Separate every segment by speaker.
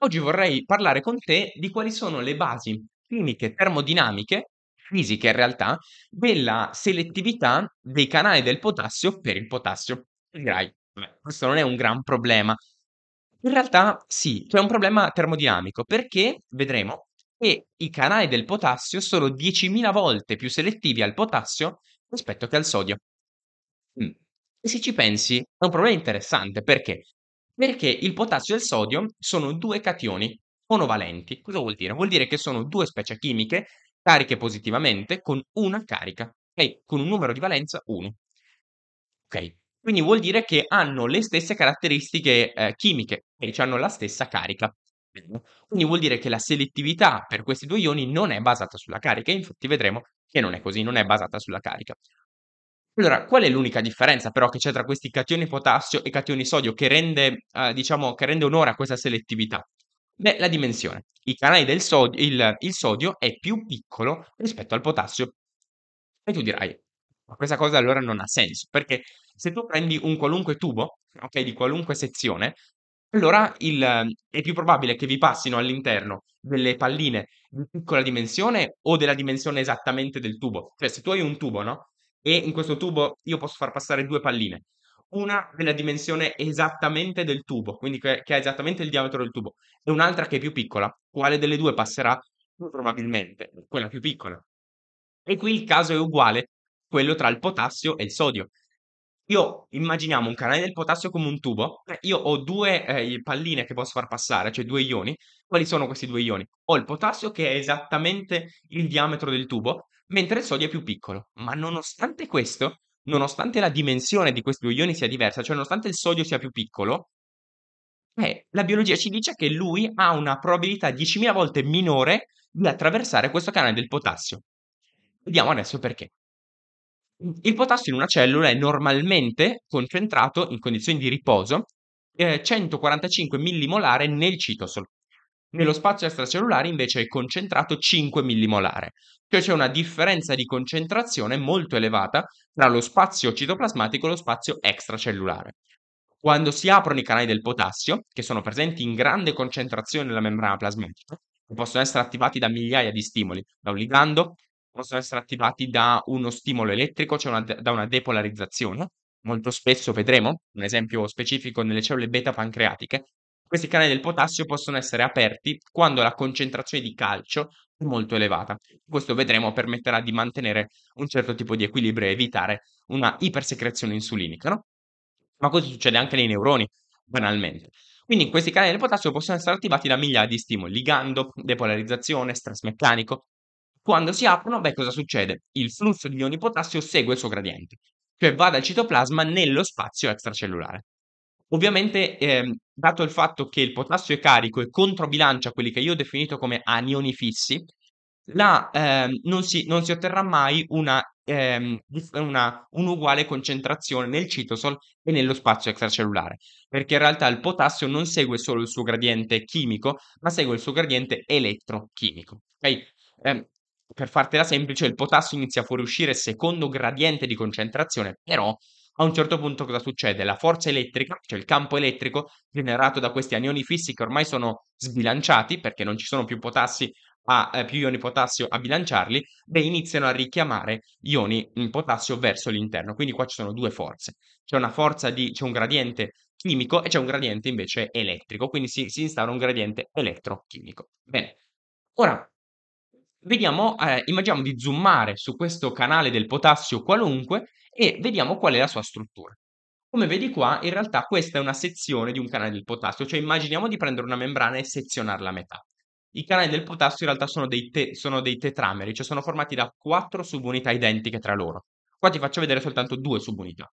Speaker 1: Oggi vorrei parlare con te di quali sono le basi chimiche termodinamiche, fisiche in realtà, della selettività dei canali del potassio per il potassio. Dirai, questo non è un gran problema. In realtà sì, c'è cioè un problema termodinamico perché vedremo che i canali del potassio sono 10.000 volte più selettivi al potassio rispetto che al sodio. Mm. E se ci pensi, è un problema interessante perché perché il potassio e il sodio sono due cationi monovalenti. Cosa vuol dire? Vuol dire che sono due specie chimiche cariche positivamente con una carica, okay? con un numero di valenza 1. Ok, quindi vuol dire che hanno le stesse caratteristiche eh, chimiche, cioè hanno la stessa carica. Quindi vuol dire che la selettività per questi due ioni non è basata sulla carica, infatti vedremo che non è così, non è basata sulla carica. Allora, qual è l'unica differenza però che c'è tra questi cationi potassio e cationi sodio che rende, eh, diciamo, che rende onore a questa selettività? Beh, la dimensione. I canali del sodio, il, il sodio è più piccolo rispetto al potassio. E tu dirai, ma questa cosa allora non ha senso, perché se tu prendi un qualunque tubo, ok, di qualunque sezione, allora il, è più probabile che vi passino all'interno delle palline di piccola dimensione o della dimensione esattamente del tubo. Cioè, se tu hai un tubo, no? e in questo tubo io posso far passare due palline. Una della dimensione esattamente del tubo, quindi che, ha esattamente il diametro del tubo, e un'altra che è più piccola. Quale delle due passerà? Probabilmente quella più piccola. E qui il caso è uguale, quello tra il potassio e il sodio io immaginiamo un canale del potassio come un tubo, eh, io ho due eh, palline che posso far passare, cioè due ioni. Quali sono questi due ioni? Ho il potassio che è esattamente il diametro del tubo, mentre il sodio è più piccolo. Ma nonostante questo, nonostante la dimensione di questi due ioni sia diversa, cioè nonostante il sodio sia più piccolo, eh, la biologia ci dice che lui ha una probabilità 10.000 volte minore di attraversare questo canale del potassio. Vediamo adesso perché. Il potassio in una cellula è normalmente concentrato in condizioni di riposo eh, 145 millimolare nel citosol. Nello spazio extracellulare invece è concentrato 5 millimolare, cioè c'è una differenza di concentrazione molto elevata tra lo spazio citoplasmatico e lo spazio extracellulare. Quando si aprono i canali del potassio, che sono presenti in grande concentrazione nella membrana plasmatica, possono essere attivati da migliaia di stimoli, da un ligando, possono essere attivati da uno stimolo elettrico, cioè una da una depolarizzazione. Molto spesso vedremo, un esempio specifico nelle cellule beta pancreatiche, questi canali del potassio possono essere aperti quando la concentrazione di calcio è molto elevata. Questo vedremo permetterà di mantenere un certo tipo di equilibrio e evitare una ipersecrezione insulinica, no? Ma questo succede anche nei neuroni, banalmente. Quindi questi canali del potassio possono essere attivati da migliaia di stimoli, ligando, depolarizzazione, stress meccanico, quando si aprono, beh, cosa succede? Il flusso di ioni potassio segue il suo gradiente, cioè va dal citoplasma nello spazio extracellulare. Ovviamente, ehm, dato il fatto che il potassio è carico e controbilancia quelli che io ho definito come anioni fissi, la, ehm, non, si, non, si, otterrà mai una, ehm, una, un'uguale concentrazione nel citosol e nello spazio extracellulare, perché in realtà il potassio non segue solo il suo gradiente chimico, ma segue il suo gradiente elettrochimico. Okay? Eh, per fartela semplice, il potassio inizia a fuoriuscire secondo gradiente di concentrazione, però a un certo punto cosa succede? La forza elettrica, cioè il campo elettrico generato da questi anioni fissi che ormai sono sbilanciati perché non ci sono più potassi a, eh, più ioni potassio a bilanciarli, beh, iniziano a richiamare ioni in potassio verso l'interno. Quindi qua ci sono due forze. C'è una forza di, c'è un gradiente chimico e c'è un gradiente invece elettrico, quindi si, si instaura un gradiente elettrochimico. Bene. Ora, vediamo, eh, immaginiamo di zoomare su questo canale del potassio qualunque e vediamo qual è la sua struttura. Come vedi qua, in realtà questa è una sezione di un canale del potassio, cioè immaginiamo di prendere una membrana e sezionarla a metà. I canali del potassio in realtà sono dei, te- sono dei tetrameri, cioè sono formati da quattro subunità identiche tra loro. Qua ti faccio vedere soltanto due subunità.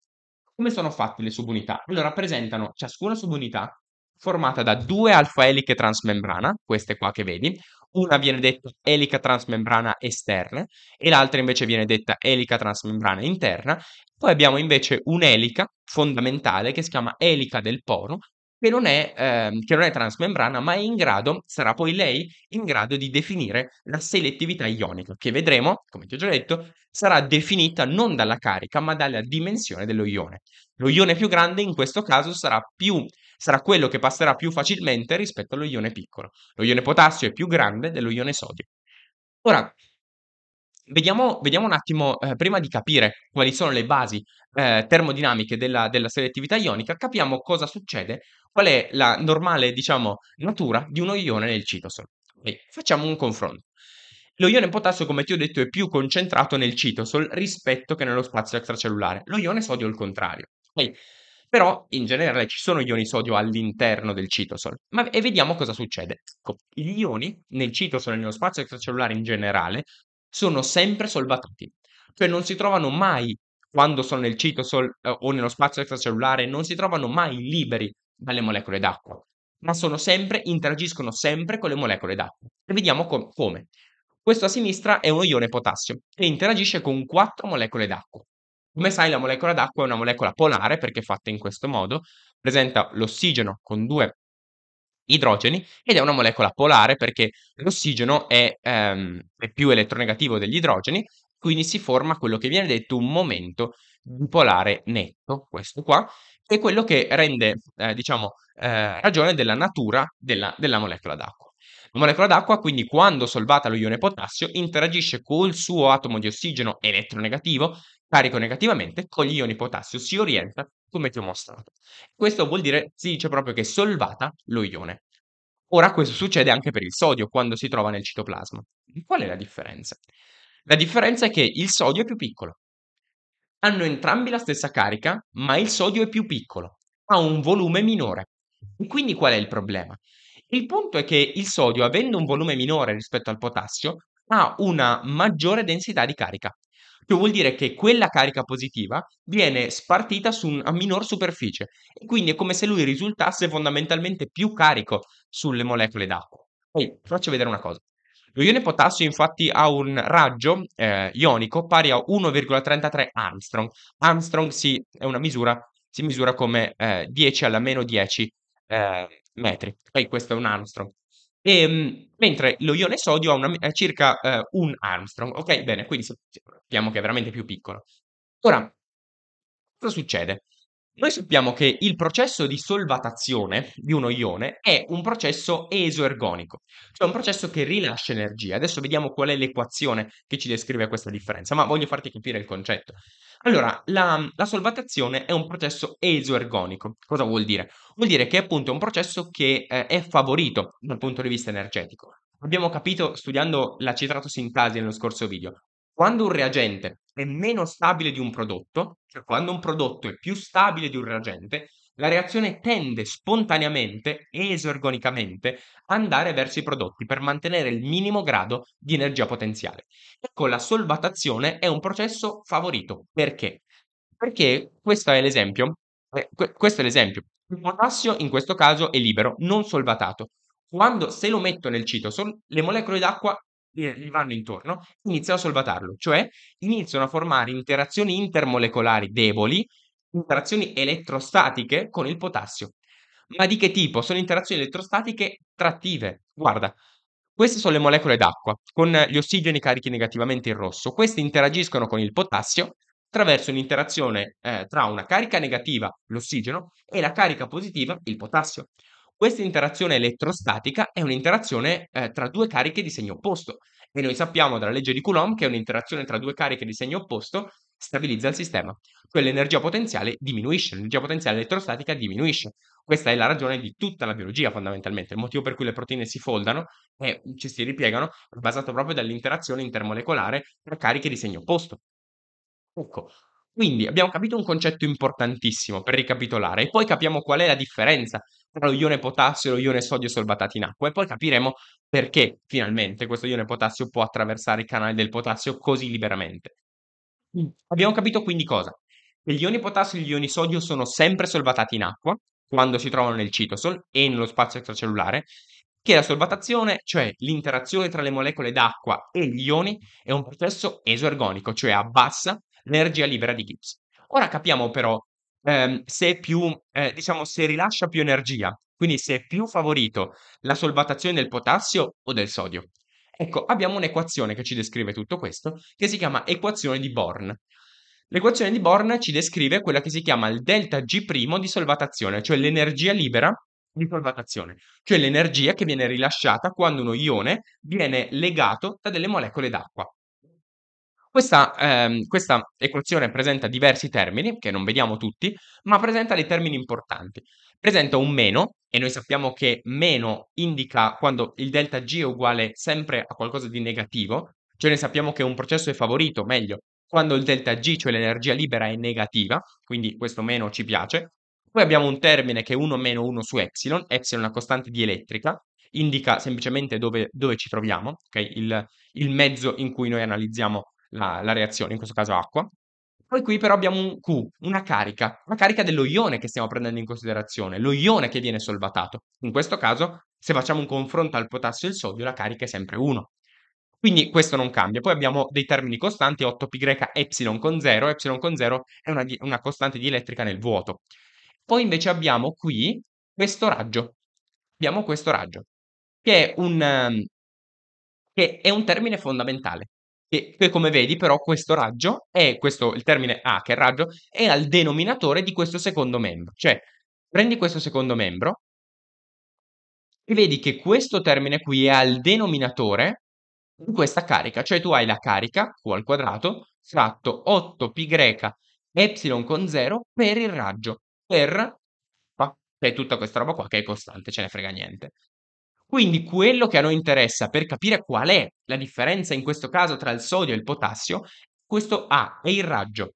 Speaker 1: Come sono fatte le subunità? Allora, rappresentano ciascuna subunità formata da due alfa eliche transmembrana, queste qua che vedi, una viene detta elica transmembrana esterna e l'altra invece viene detta elica transmembrana interna. Poi abbiamo invece un'elica fondamentale che si chiama elica del poro, che non, è, eh, che non è transmembrana, ma è in grado, sarà poi lei in grado di definire la selettività ionica, che vedremo, come ti ho già detto, sarà definita non dalla carica, ma dalla dimensione dello ione. Lo ione più grande in questo caso sarà più sarà quello che passerà più facilmente rispetto allo ione piccolo. Lo ione potassio è più grande dello ione sodio. Ora, Vediamo, vediamo, un attimo, eh, prima di capire quali sono le basi eh, termodinamiche della, della, selettività ionica, capiamo cosa succede, qual è la normale, diciamo, natura di uno ione nel citosol. Quindi, facciamo un confronto. Lo ione potassio, come ti ho detto, è più concentrato nel citosol rispetto che nello spazio extracellulare. Lo ione sodio è il contrario. Quindi, però in generale ci sono ioni sodio all'interno del citosol. Ma, e vediamo cosa succede. Ecco, gli ioni nel citosol e nello spazio extracellulare in generale sono sempre solvatati, cioè non si trovano mai quando sono nel citosol eh, o nello spazio extracellulare, non si trovano mai liberi dalle molecole d'acqua, ma sono sempre, interagiscono sempre con le molecole d'acqua. E vediamo com- come. Questo a sinistra è uno ione potassio che interagisce con quattro molecole d'acqua. Come sai, la molecola d'acqua è una molecola polare perché è fatta in questo modo, presenta l'ossigeno con due idrogeni ed è una molecola polare perché l'ossigeno è, ehm, è più elettronegativo degli idrogeni, quindi si forma quello che viene detto un momento bipolare netto, questo qua, è quello che rende, eh, diciamo, eh, ragione della natura della, della molecola d'acqua molecola d'acqua quindi quando solvata lo ione potassio interagisce col suo atomo di ossigeno elettronegativo, carico negativamente, con gli ioni potassio si orienta come ti ho mostrato. Questo vuol dire, si dice proprio che è solvata lo ione. Ora questo succede anche per il sodio quando si trova nel citoplasma. Qual è la differenza? La differenza è che il sodio è più piccolo. Hanno entrambi la stessa carica, ma il sodio è più piccolo, ha un volume minore. Quindi qual è il problema? Il punto è che il sodio, avendo un volume minore rispetto al potassio, ha una maggiore densità di carica, che vuol dire che quella carica positiva viene spartita su una minor superficie e quindi è come se lui risultasse fondamentalmente più carico sulle molecole d'acqua. Poi faccio vedere una cosa. Lo ione potassio infatti ha un raggio eh, ionico pari a 1,33 Armstrong. Armstrong si, è una misura, si misura come eh, 10 alla meno 10 eh, metri. E questo è un Armstrong. E, ehm, mentre lo ione sodio ha, una, ha circa eh, un Armstrong. Ok, bene, quindi cioè, sappiamo che è veramente più piccolo. Ora, cosa succede? Noi sappiamo che il processo di solvatazione di uno ione è un processo esoergonico, cioè un processo che rilascia energia. Adesso vediamo qual è l'equazione che ci descrive questa differenza, ma voglio farti capire il concetto. Allora, la, la solvatazione è un processo esoergonico. Cosa vuol dire? Vuol dire che appunto è un processo che eh, è favorito dal punto di vista energetico. Abbiamo capito studiando la citratosintasi nello scorso video. Quando un reagente è meno stabile di un prodotto, cioè quando un prodotto è più stabile di un reagente, la reazione tende spontaneamente e esorgonicamente ad andare verso i prodotti per mantenere il minimo grado di energia potenziale. Ecco, la solvatazione è un processo favorito. Perché? Perché questo è l'esempio. Eh, questo è l'esempio. Il potassio in questo caso è libero, non solvatato. Quando se lo metto nel citosol, le molecole d'acqua eh, gli vanno intorno, iniziano a solvatarlo, cioè iniziano a formare interazioni intermolecolari deboli, interazioni elettrostatiche con il potassio. Ma di che tipo? Sono interazioni elettrostatiche trattive. Guarda, queste sono le molecole d'acqua, con gli ossigeni carichi negativamente in rosso. Queste interagiscono con il potassio attraverso un'interazione eh, tra una carica negativa, l'ossigeno, e la carica positiva, il potassio. Questa interazione elettrostatica è un'interazione eh, tra due cariche di segno opposto e noi sappiamo dalla legge di Coulomb che un'interazione tra due cariche di segno opposto stabilizza il sistema, cioè l'energia potenziale diminuisce, l'energia potenziale elettrostatica diminuisce. Questa è la ragione di tutta la biologia fondamentalmente, il motivo per cui le proteine si foldano e ci si ripiegano è basato proprio dall'interazione intermolecolare tra cariche di segno opposto. Ecco, quindi abbiamo capito un concetto importantissimo per ricapitolare e poi capiamo qual è la differenza tra lo ione potassio e lo ione sodio solvatati in acqua e poi capiremo perché finalmente questo ione potassio può attraversare i canali del potassio così liberamente. Mm. Abbiamo capito quindi cosa? Che gli ioni potassio e gli ioni sodio sono sempre solvatati in acqua quando si trovano nel citosol e nello spazio extracellulare che la solvatazione, cioè l'interazione tra le molecole d'acqua e gli ioni, è un processo esoergonico, cioè abbassa l'energia libera di Gibbs. Ora capiamo però ehm, se più, eh, diciamo, se rilascia più energia, quindi se è più favorito la solvatazione del potassio o del sodio. Ecco, abbiamo un'equazione che ci descrive tutto questo, che si chiama equazione di Born. L'equazione di Born ci descrive quella che si chiama il delta G' di solvatazione, cioè l'energia libera di solvatazione, cioè l'energia che viene rilasciata quando uno ione viene legato da delle molecole d'acqua. Questa, ehm, questa, equazione presenta diversi termini, che non vediamo tutti, ma presenta dei termini importanti. Presenta un meno, e noi sappiamo che meno indica quando il delta G è uguale sempre a qualcosa di negativo, cioè noi sappiamo che un processo è favorito, meglio, quando il delta G, cioè l'energia libera, è negativa, quindi questo meno ci piace. Poi abbiamo un termine che è 1 meno 1 su epsilon, epsilon è una costante dielettrica, indica semplicemente dove, dove ci troviamo, okay? il, il mezzo in cui noi analizziamo la, la reazione, in questo caso acqua. Poi qui però abbiamo un Q, una carica, la carica dello ione che stiamo prendendo in considerazione, lo ione che viene solvatato. In questo caso, se facciamo un confronto al potassio e al sodio, la carica è sempre 1. Quindi questo non cambia. Poi abbiamo dei termini costanti, 8π epsilon con 0, epsilon con 0 è una, una costante dielettrica nel vuoto. Poi invece abbiamo qui questo raggio, abbiamo questo raggio, che è un, che è un termine fondamentale. Che, che come vedi però questo raggio è questo, il termine A che è raggio, è al denominatore di questo secondo membro. Cioè, prendi questo secondo membro e vedi che questo termine qui è al denominatore di questa carica. Cioè tu hai la carica, Q al quadrato, fratto 8π epsilon con 0 per il raggio, per... è cioè, tutta questa roba qua che è costante, ce ne frega niente. Quindi quello che a noi interessa per capire qual è la differenza in questo caso tra il sodio e il potassio, questo A è il raggio.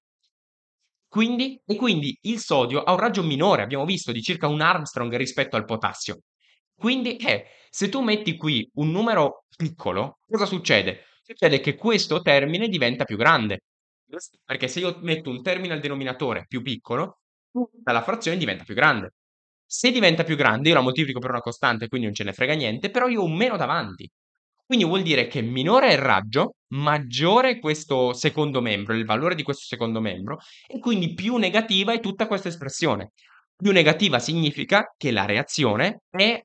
Speaker 1: Quindi, e quindi il sodio ha un raggio minore, abbiamo visto, di circa un Armstrong rispetto al potassio. Quindi, eh, se tu metti qui un numero piccolo, cosa succede? Succede che questo termine diventa più grande. Perché se io metto un termine al denominatore più piccolo, tutta la frazione diventa più grande. Se diventa più grande, io la moltiplico per una costante, quindi non ce ne frega niente, però io ho un meno davanti. Quindi vuol dire che minore è il raggio, maggiore è questo secondo membro, il valore di questo secondo membro, e quindi più negativa è tutta questa espressione. Più negativa significa che la reazione è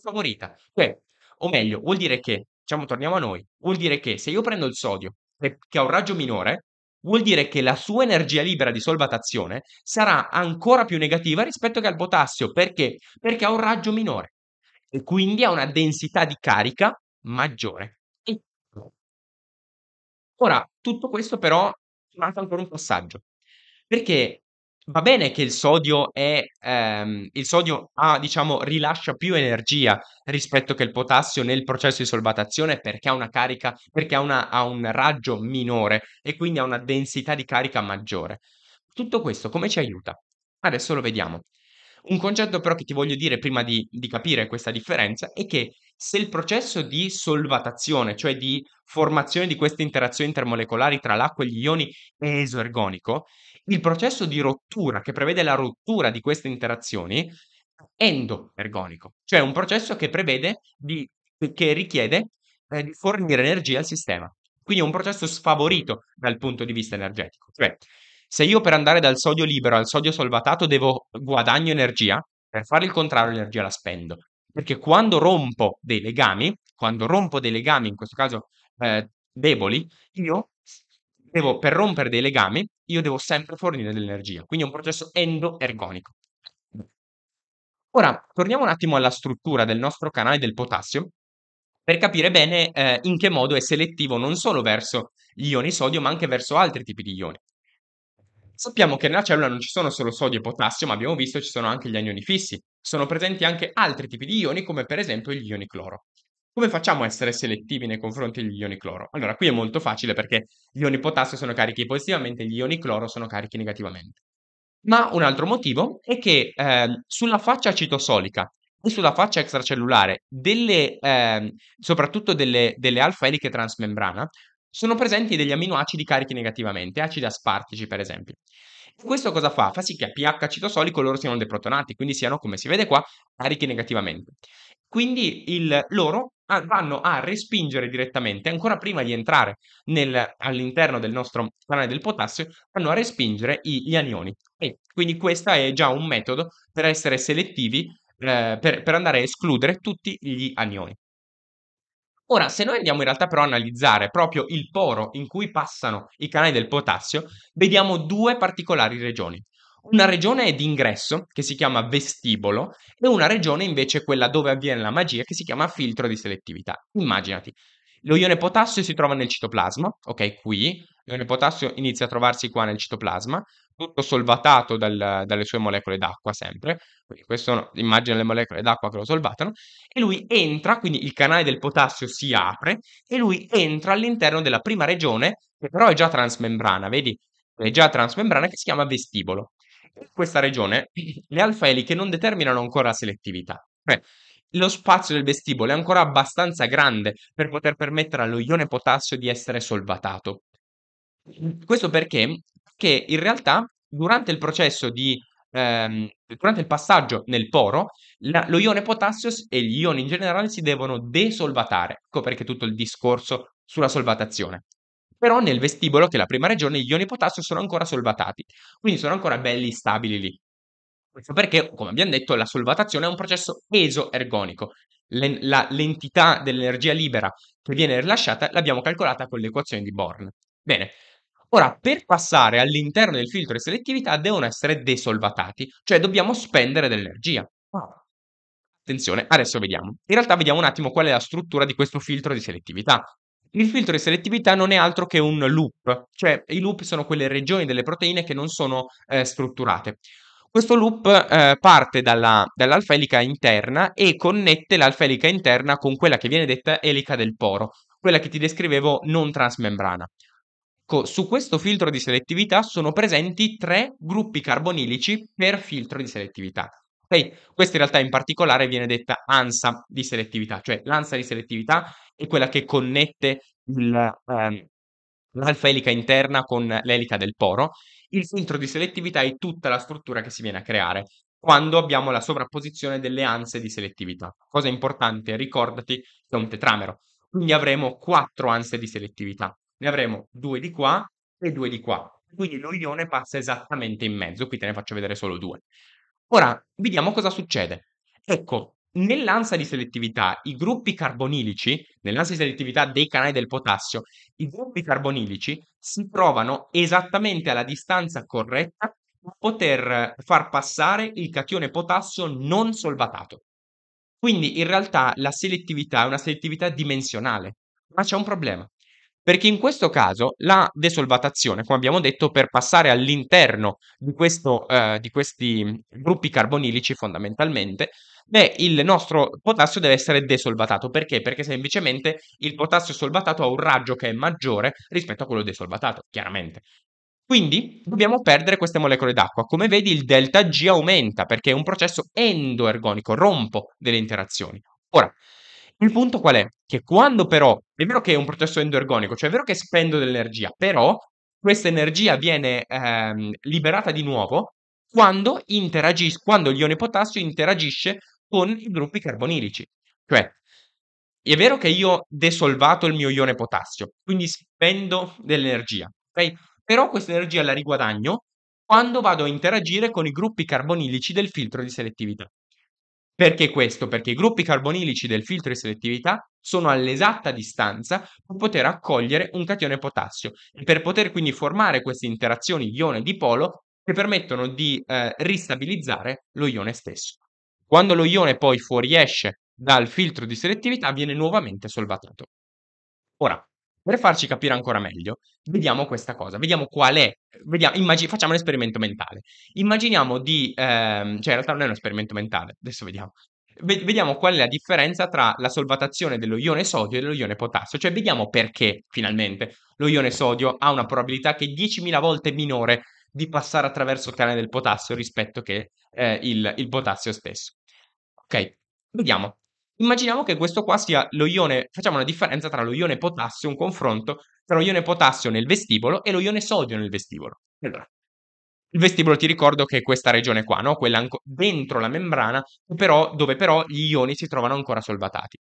Speaker 1: favorita. Cioè, o meglio, vuol dire che, diciamo, torniamo a noi, vuol dire che se io prendo il sodio che ha un raggio minore, vuol dire che la sua energia libera di solvatazione sarà ancora più negativa rispetto che al potassio. Perché? Perché ha un raggio minore e quindi ha una densità di carica maggiore. Ora, tutto questo però manca ancora un passaggio, perché Va bene che il sodio è ehm, il sodio ha diciamo rilascia più energia rispetto che il potassio nel processo di solvatazione perché ha una carica perché ha una ha un raggio minore e quindi ha una densità di carica maggiore. Tutto questo come ci aiuta? Adesso lo vediamo. Un concetto però che ti voglio dire prima di, di capire questa differenza è che se il processo di solvatazione, cioè di formazione di queste interazioni intermolecolari tra l'acqua e gli ioni, è esoergonico, il processo di rottura, che prevede la rottura di queste interazioni, endoergonico, cioè un processo che prevede di, che richiede eh, di fornire energia al sistema. Quindi è un processo sfavorito dal punto di vista energetico. Cioè, se io per andare dal sodio libero al sodio solvatato devo guadagno energia, per fare il contrario l'energia la spendo. Perché quando rompo dei legami, quando rompo dei legami, in questo caso eh, deboli, io devo, per rompere dei legami, io devo sempre fornire dell'energia, quindi è un processo endoergonico. Ora, torniamo un attimo alla struttura del nostro canale del potassio per capire bene eh, in che modo è selettivo non solo verso gli ioni sodio, ma anche verso altri tipi di ioni. Sappiamo che nella cellula non ci sono solo sodio e potassio, ma abbiamo visto che ci sono anche gli anioni fissi. Sono presenti anche altri tipi di ioni, come per esempio gli ioni cloro. Come facciamo a essere selettivi nei confronti degli ioni cloro? Allora, qui è molto facile perché gli ioni potassio sono carichi positivamente e gli ioni cloro sono carichi negativamente. Ma un altro motivo è che eh, sulla faccia citosolica e sulla faccia extracellulare, delle, eh, soprattutto delle, delle alfa eliche transmembrana, sono presenti degli aminoacidi carichi negativamente, acidi aspartici per esempio. Questo cosa fa? Fa sì che a pH citosolico loro siano deprotonati, quindi siano, come si vede qua, carichi negativamente. Quindi il, loro a, vanno a respingere direttamente, ancora prima di entrare nel, all'interno del nostro canale del potassio, vanno a respingere i, gli anioni. E quindi questo è già un metodo per essere selettivi, eh, per, per andare a escludere tutti gli anioni. Ora, se noi andiamo in realtà però a analizzare proprio il poro in cui passano i canali del potassio, vediamo due particolari regioni una regione di ingresso che si chiama vestibolo e una regione invece quella dove avviene la magia che si chiama filtro di selettività. Immaginati, lo ione potassio si trova nel citoplasma, ok, qui, l'ione potassio inizia a trovarsi qua nel citoplasma, tutto solvatato dal, dalle sue molecole d'acqua sempre, quindi questo immagina le molecole d'acqua che lo solvatano, e lui entra, quindi il canale del potassio si apre e lui entra all'interno della prima regione, che però è già transmembrana, vedi? È già transmembrana che si chiama vestibolo questa regione le alfa eliche non determinano ancora selettività. Beh, cioè, lo spazio del vestibolo è ancora abbastanza grande per poter permettere allo ione potassio di essere solvatato. Questo perché? Perché in realtà durante il processo di ehm, durante il passaggio nel poro, la, lo ione potassio e gli ioni in generale si devono desolvatare. Ecco perché tutto il discorso sulla solvatazione però nel vestibolo, che è la prima regione, gli ioni potassio sono ancora solvatati, quindi sono ancora belli stabili lì. Questo perché, come abbiamo detto, la solvatazione è un processo esoergonico. L'en- la- l'entità dell'energia libera che viene rilasciata l'abbiamo calcolata con l'equazione di Born. Bene, Ora, per passare all'interno del filtro di selettività devono essere desolvatati, cioè dobbiamo spendere dell'energia. Attenzione, adesso vediamo. In realtà vediamo un attimo qual è la struttura di questo filtro di selettività. Il filtro di selettività non è altro che un loop, cioè i loop sono quelle regioni delle proteine che non sono eh, strutturate. Questo loop eh, parte dalla, dall'alfa-elica interna e connette l'alfa-elica interna con quella che viene detta elica del poro, quella che ti descrivevo non transmembrana. Ecco, su questo filtro di selettività sono presenti tre gruppi carbonilici per filtro di selettività. Okay? Questa in realtà in particolare viene detta ansa di selettività, cioè l'ansa di selettività è quella che connette il, ehm, l'alfa elica interna con l'elica del poro. Il filtro di selettività è tutta la struttura che si viene a creare quando abbiamo la sovrapposizione delle anse di selettività. Cosa importante, ricordati, è un tetramero. Quindi avremo quattro anse di selettività. Ne avremo due di qua e due di qua. Quindi lo ione passa esattamente in mezzo, qui te ne faccio vedere solo due. Ora, vediamo cosa succede. Ecco, nell'ansia di selettività, i gruppi carbonilici, nell'ansia di selettività dei canali del potassio, i gruppi carbonilici si trovano esattamente alla distanza corretta per poter far passare il catione potassio non solvatato. Quindi in realtà la selettività è una selettività dimensionale, ma c'è un problema perché in questo caso la desolvatazione, come abbiamo detto, per passare all'interno di, questo, eh, di questi gruppi carbonilici fondamentalmente, beh, il nostro potassio deve essere desolvatato. Perché? Perché semplicemente il potassio solvatato ha un raggio che è maggiore rispetto a quello desolvatato, chiaramente. Quindi dobbiamo perdere queste molecole d'acqua. Come vedi il delta G aumenta perché è un processo endoergonico, rompo delle interazioni. Ora, il punto qual è? Che quando però, è vero che è un processo endergonico, cioè è vero che spendo dell'energia, però questa energia viene ehm, liberata di nuovo quando, interagis- quando l'ione potassio interagisce con i gruppi carbonilici. Cioè, è vero che io ho desolvato il mio ione potassio, quindi spendo dell'energia, ok? Però questa energia la riguadagno quando vado a interagire con i gruppi carbonilici del filtro di selettività. Perché questo? Perché i gruppi carbonilici del filtro di selettività sono all'esatta distanza per poter accogliere un catione potassio e per poter quindi formare queste interazioni ione-dipolo che permettono di eh, ristabilizzare lo ione stesso. Quando lo ione poi fuoriesce dal filtro di selettività viene nuovamente solvatato. Ora, per farci capire ancora meglio, vediamo questa cosa, vediamo qual è, vediamo, immagin- facciamo un esperimento mentale. Immaginiamo di, ehm, cioè in realtà non è un esperimento mentale, adesso vediamo. Ve- vediamo qual è la differenza tra la solvatazione dello ione sodio e dello ione potassio, cioè vediamo perché finalmente lo ione sodio ha una probabilità che è 10.000 volte minore di passare attraverso il canale del potassio rispetto che eh, il, il potassio stesso. Ok, vediamo. Immaginiamo che questo qua sia lo ione, facciamo una differenza tra lo ione potassio, un confronto tra lo ione potassio nel vestibolo e lo ione sodio nel vestibolo. Allora, il vestibolo ti ricordo che è questa regione qua, no? quella anco- dentro la membrana, però, dove però gli ioni si trovano ancora solvatati.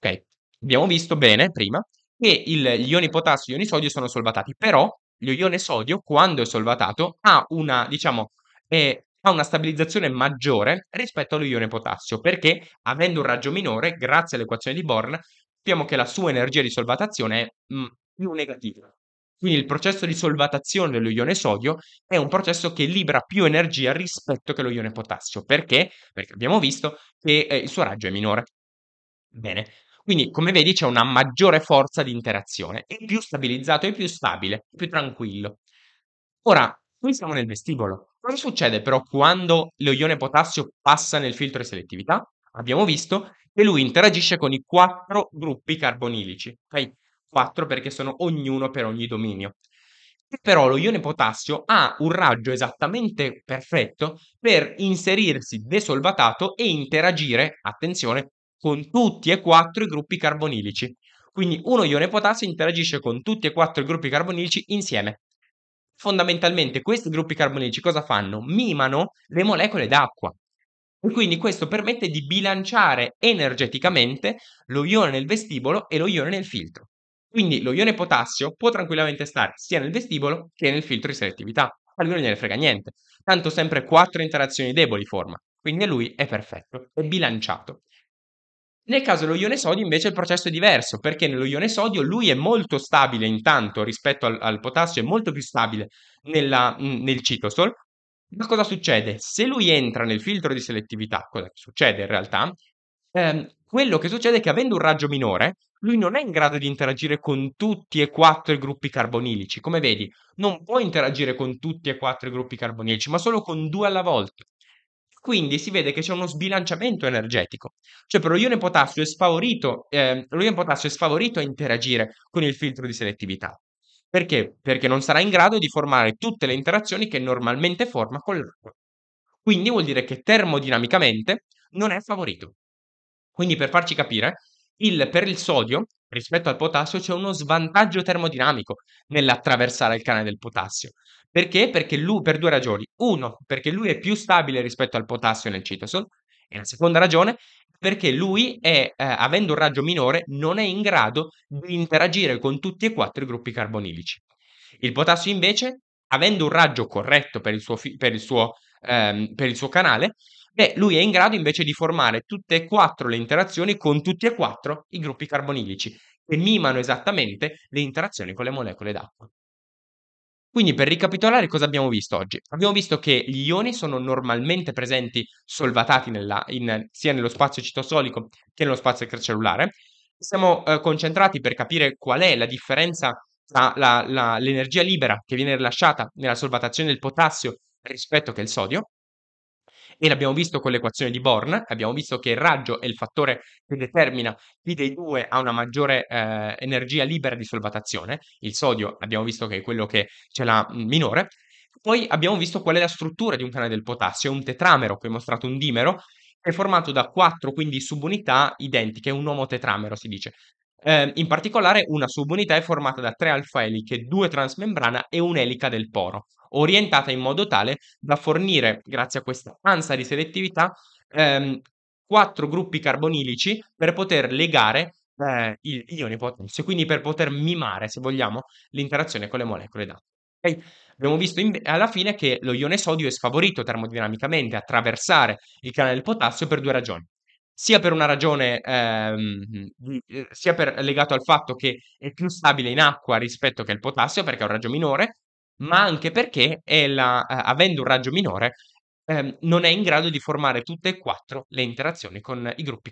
Speaker 1: Ok, abbiamo visto bene prima che il, gli ioni potassio e gli ioni sodio sono solvatati, però lo ione sodio, quando è solvatato, ha una, diciamo, è ha una stabilizzazione maggiore rispetto allo ione potassio, perché avendo un raggio minore, grazie all'equazione di Born, sappiamo che la sua energia di solvatazione è più negativa. Quindi il processo di solvatazione dello ione sodio è un processo che libera più energia rispetto che lo ione potassio. Perché? Perché abbiamo visto che eh, il suo raggio è minore. Bene, quindi, come vedi, c'è una maggiore forza di interazione. È più stabilizzato, è più stabile, è più tranquillo. Ora, qui siamo nel vestibolo. Cosa succede però quando lo ione potassio passa nel filtro di selettività? Abbiamo visto che lui interagisce con i quattro gruppi carbonilici, ok? Quattro perché sono ognuno per ogni dominio. E però lo ione potassio ha un raggio esattamente perfetto per inserirsi desolvatato e interagire, attenzione, con tutti e quattro i gruppi carbonilici. Quindi uno ione potassio interagisce con tutti e quattro i gruppi carbonilici insieme fondamentalmente questi gruppi carbonici cosa fanno? Mimano le molecole d'acqua. E quindi questo permette di bilanciare energeticamente lo ione nel vestibolo e lo ione nel filtro. Quindi lo ione potassio può tranquillamente stare sia nel vestibolo che nel filtro di selettività. A lui non gliene frega niente. Tanto sempre quattro interazioni deboli forma. Quindi lui è perfetto, è bilanciato. Nel caso dello ione sodio invece il processo è diverso, perché nello ione sodio lui è molto stabile intanto rispetto al, al potassio, è molto più stabile nella, nel citosol, ma cosa succede? Se lui entra nel filtro di selettività, cosa succede in realtà? Ehm, quello che succede è che avendo un raggio minore, lui non è in grado di interagire con tutti e quattro i gruppi carbonilici. Come vedi, non può interagire con tutti e quattro i gruppi carbonilici, ma solo con due alla volta. Quindi si vede che c'è uno sbilanciamento energetico, cioè però l'ione potassio è sfavorito, eh, l'ione potassio è sfavorito a interagire con il filtro di selettività. Perché? Perché non sarà in grado di formare tutte le interazioni che normalmente forma con l'acqua. Quindi vuol dire che termodinamicamente non è favorito. Quindi per farci capire, il, per il sodio rispetto al potassio c'è uno svantaggio termodinamico nell'attraversare il canale del potassio, perché? Perché lui, per due ragioni. Uno, perché lui è più stabile rispetto al potassio nel citosol. E la seconda ragione, perché lui, è, eh, avendo un raggio minore, non è in grado di interagire con tutti e quattro i gruppi carbonilici. Il potassio, invece, avendo un raggio corretto per il suo, fi- per il suo, ehm, per il suo canale, beh, lui è in grado invece di formare tutte e quattro le interazioni con tutti e quattro i gruppi carbonilici, che mimano esattamente le interazioni con le molecole d'acqua. Quindi per ricapitolare cosa abbiamo visto oggi? Abbiamo visto che gli ioni sono normalmente presenti solvatati nella, in, sia nello spazio citosolico che nello spazio cellulare. Siamo eh, concentrati per capire qual è la differenza tra la, la, l'energia libera che viene rilasciata nella solvatazione del potassio rispetto che il sodio e l'abbiamo visto con l'equazione di Born, abbiamo visto che il raggio è il fattore che determina chi dei due ha una maggiore eh, energia libera di solvatazione, il sodio abbiamo visto che è quello che ce l'ha mm, minore, poi abbiamo visto qual è la struttura di un canale del potassio, è un tetramero, qui ho mostrato un dimero, è formato da quattro quindi subunità identiche, un omotetramero si dice. Eh, in particolare una subunità è formata da tre eliche, due transmembrana e un'elica del poro, orientata in modo tale da fornire, grazie a questa ansa di selettività, ehm, quattro gruppi carbonilici per poter legare eh, il ione potenzio, quindi per poter mimare, se vogliamo, l'interazione con le molecole d'acqua. Okay? Abbiamo visto in, alla fine che lo ione sodio è sfavorito termodinamicamente a attraversare il canale del potassio per due ragioni sia per una ragione, ehm, eh, sia per, legato al fatto che è più stabile in acqua rispetto che il potassio, perché ha un raggio minore, ma anche perché, la, eh, avendo un raggio minore, ehm, non è in grado di formare tutte e quattro le interazioni con i gruppi